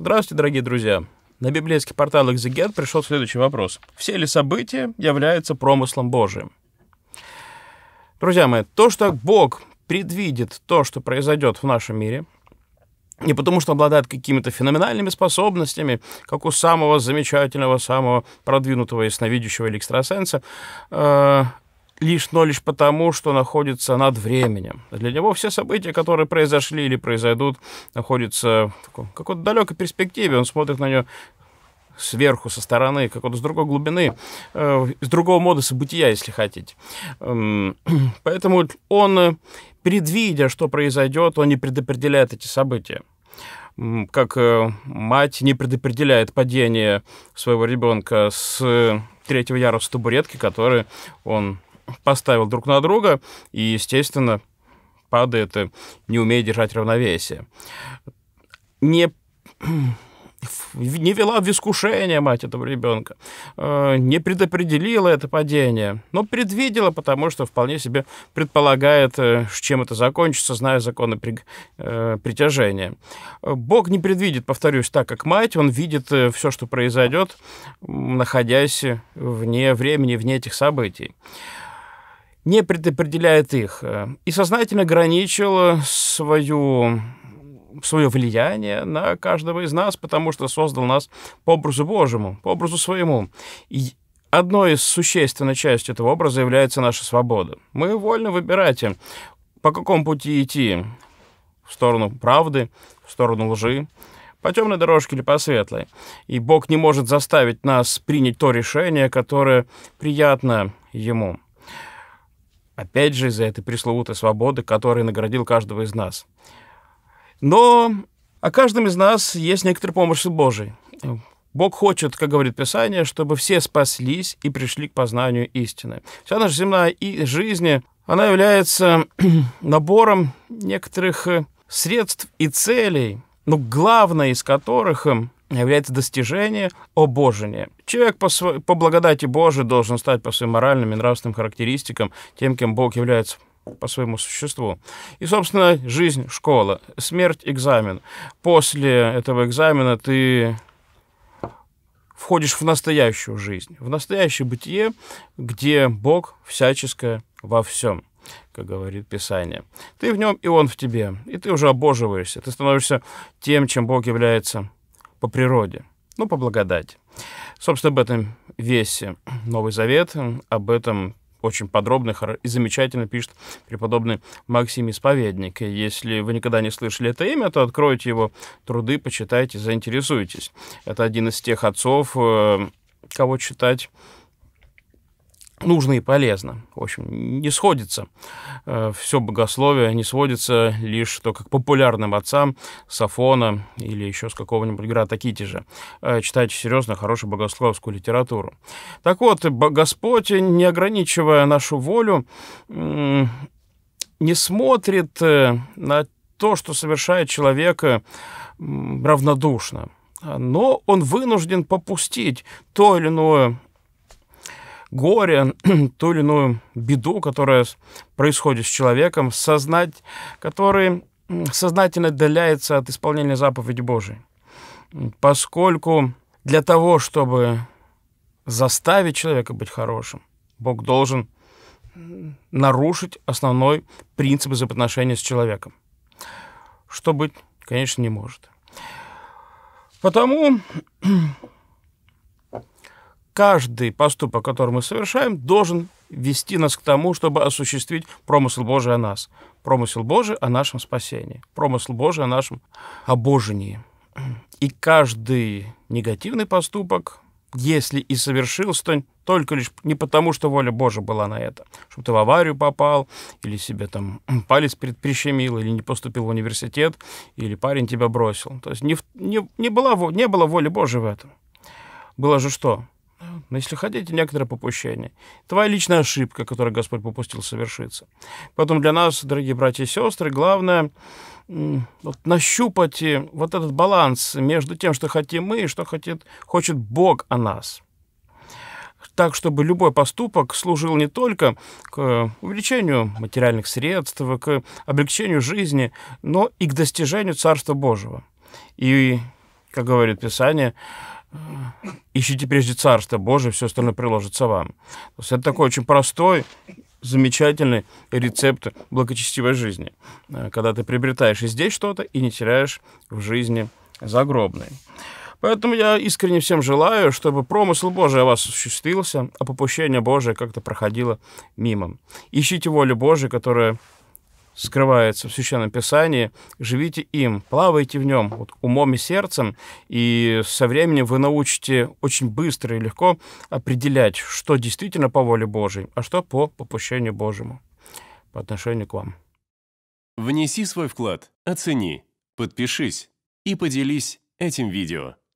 Здравствуйте, дорогие друзья. На библейских порталах Зигет пришел следующий вопрос. Все ли события являются промыслом Божиим? Друзья мои, то, что Бог предвидит то, что произойдет в нашем мире, не потому что обладает какими-то феноменальными способностями, как у самого замечательного, самого продвинутого ясновидящего или экстрасенса, э, лишь, но лишь потому, что находится над временем. Для него все события, которые произошли или произойдут, находятся в какой-то далекой перспективе. Он смотрит на нее сверху, со стороны, как то с другой глубины, э, с другого модуса бытия, если хотите. Эм, поэтому он, э, предвидя, что произойдет, он не предопределяет эти события как э, мать не предопределяет падение своего ребенка с третьего яруса табуретки, который он поставил друг на друга, и, естественно, падает, не умеет держать равновесие. Не не вела в искушение мать этого ребенка, э, не предопределила это падение, но предвидела, потому что вполне себе предполагает, э, чем это закончится, зная законы э, притяжения. Бог не предвидит, повторюсь, так как мать, он видит все, что произойдет, находясь вне времени, вне этих событий не предопределяет их, э, и сознательно ограничил свою свое влияние на каждого из нас, потому что создал нас по образу Божьему, по образу своему. И одной из существенной частей этого образа является наша свобода. Мы вольно выбирать, э, по какому пути идти, в сторону правды, в сторону лжи, по темной дорожке или по светлой. И Бог не может заставить нас принять то решение, которое приятно Ему. Опять же, из-за этой пресловутой свободы, которой наградил каждого из нас. Но о каждом из нас есть некоторая помощь Божией. Бог хочет, как говорит Писание, чтобы все спаслись и пришли к познанию истины. Вся наша земная и жизнь, она является набором некоторых э, средств и целей, но ну, главное из которых э, является достижение обожения. Человек по, сво... по благодати Божией должен стать по своим моральным и нравственным характеристикам тем, кем Бог является по своему существу. И, собственно, жизнь — школа, смерть — экзамен. После этого экзамена ты входишь в настоящую жизнь, в настоящее бытие, где Бог всяческое во всем как говорит Писание. Ты в нем, и он в тебе. И ты уже обоживаешься. Ты становишься тем, чем Бог является по природе, ну, по благодати. Собственно, об этом весь Новый Завет, об этом очень подробно и замечательно пишет преподобный Максим Исповедник. И если вы никогда не слышали это имя, то откройте его труды, почитайте, заинтересуйтесь. Это один из тех отцов, э, кого читать нужно и полезно. В общем, не сходится. Э, Все богословие не сводится лишь только к популярным отцам Сафона или еще с какого-нибудь Грата же э, Читайте серьезно хорошую богословскую литературу. Так вот, Господь, не ограничивая нашу волю, не смотрит э, на то, что совершает человека, равнодушно но он вынужден попустить то или иное горе, ту или иную беду, которая происходит с человеком, сознать, который сознательно отдаляется от исполнения заповеди Божией. Поскольку для того, чтобы заставить человека быть хорошим, Бог должен нарушить основной принцип взаимоотношения с человеком. Что быть, конечно, не может. Потому каждый поступок, который мы совершаем, должен вести нас к тому, чтобы осуществить промысел Божий о нас, промысел Божий о нашем спасении, промысел Божий о нашем обожении. И каждый негативный поступок, если и совершился, то только лишь не потому, что воля Божия была на это, чтобы ты в аварию попал, или себе там палец прищемил, или не поступил в университет, или парень тебя бросил. То есть не, не, не, была, не было воли Божьей в этом. Было же что? но ну, если хотите, некоторое попущение. Твоя личная ошибка, которую Господь попустил совершиться. Поэтому для нас, дорогие братья и сестры, главное вот, нащупать вот этот баланс между тем, что хотим мы и что хочет, хочет Бог о нас. Так, чтобы любой поступок служил не только к увеличению материальных средств, к облегчению жизни, но и к достижению Царства Божьего. И, как говорит Писание, ищите прежде Царство Божие, все остальное приложится вам. То есть это такой очень простой, замечательный рецепт благочестивой жизни, э, когда ты приобретаешь и здесь что-то, и не теряешь в жизни загробной. Поэтому я искренне всем желаю, чтобы промысл Божий о вас осуществился, а попущение Божие как-то проходило мимо. Ищите волю Божию, которая скрывается в Священном Писании, живите им, плавайте в нем, вот, умом и сердцем, и со временем вы научите очень быстро и легко определять, что действительно по воле Божьей, а что по попущению Божьему по отношению к вам. Внеси свой вклад, оцени, подпишись и поделись этим видео.